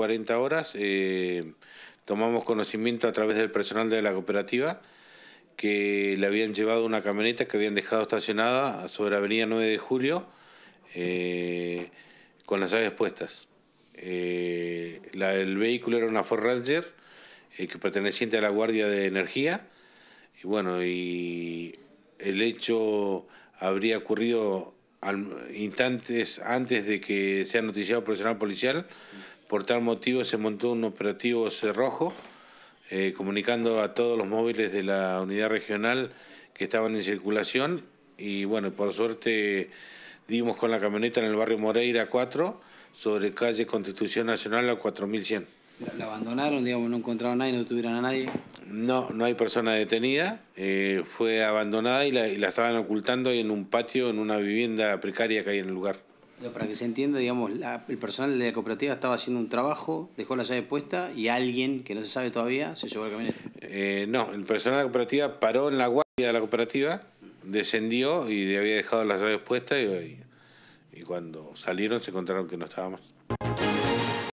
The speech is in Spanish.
40 horas, eh, tomamos conocimiento a través del personal de la cooperativa que le habían llevado una camioneta que habían dejado estacionada sobre la avenida 9 de Julio eh, con las aves puestas. Eh, el vehículo era una Ford Ranger que perteneciente a la Guardia de Energía y bueno, y el hecho habría ocurrido instantes antes de que sea noticiado el personal policial, por tal motivo se montó un operativo cerrojo, eh, comunicando a todos los móviles de la unidad regional que estaban en circulación y bueno, por suerte dimos con la camioneta en el barrio Moreira 4 sobre calle Constitución Nacional a 4100. ¿La abandonaron, digamos, no encontraron a nadie, no tuvieron a nadie? No, no hay persona detenida, eh, fue abandonada y la, y la estaban ocultando en un patio, en una vivienda precaria que hay en el lugar. Para que se entienda, digamos, el personal de la cooperativa estaba haciendo un trabajo, dejó la llave puesta y alguien, que no se sabe todavía, se llevó al camión eh, no, el personal de la cooperativa paró en la guardia de la cooperativa, descendió y le había dejado las llaves puestas y, cuando salieron se encontraron que no estábamos.